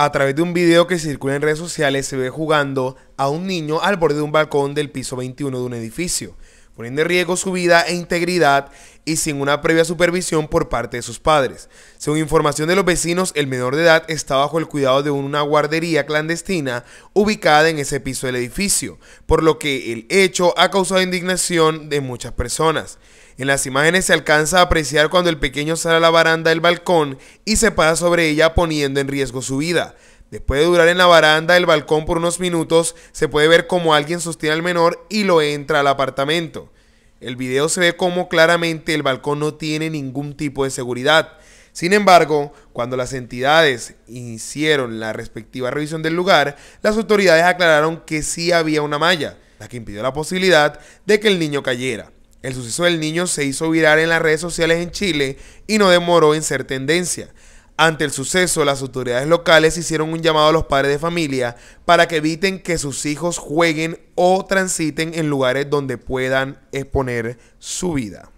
a través de un video que circula en redes sociales se ve jugando a un niño al borde de un balcón del piso 21 de un edificio, poniendo en riesgo su vida e integridad y sin una previa supervisión por parte de sus padres. Según información de los vecinos, el menor de edad está bajo el cuidado de una guardería clandestina ubicada en ese piso del edificio, por lo que el hecho ha causado indignación de muchas personas. En las imágenes se alcanza a apreciar cuando el pequeño sale a la baranda del balcón y se para sobre ella poniendo en riesgo su vida. Después de durar en la baranda del balcón por unos minutos, se puede ver como alguien sostiene al menor y lo entra al apartamento. El video se ve como claramente el balcón no tiene ningún tipo de seguridad. Sin embargo, cuando las entidades hicieron la respectiva revisión del lugar, las autoridades aclararon que sí había una malla, la que impidió la posibilidad de que el niño cayera. El suceso del niño se hizo viral en las redes sociales en Chile y no demoró en ser tendencia. Ante el suceso, las autoridades locales hicieron un llamado a los padres de familia para que eviten que sus hijos jueguen o transiten en lugares donde puedan exponer su vida.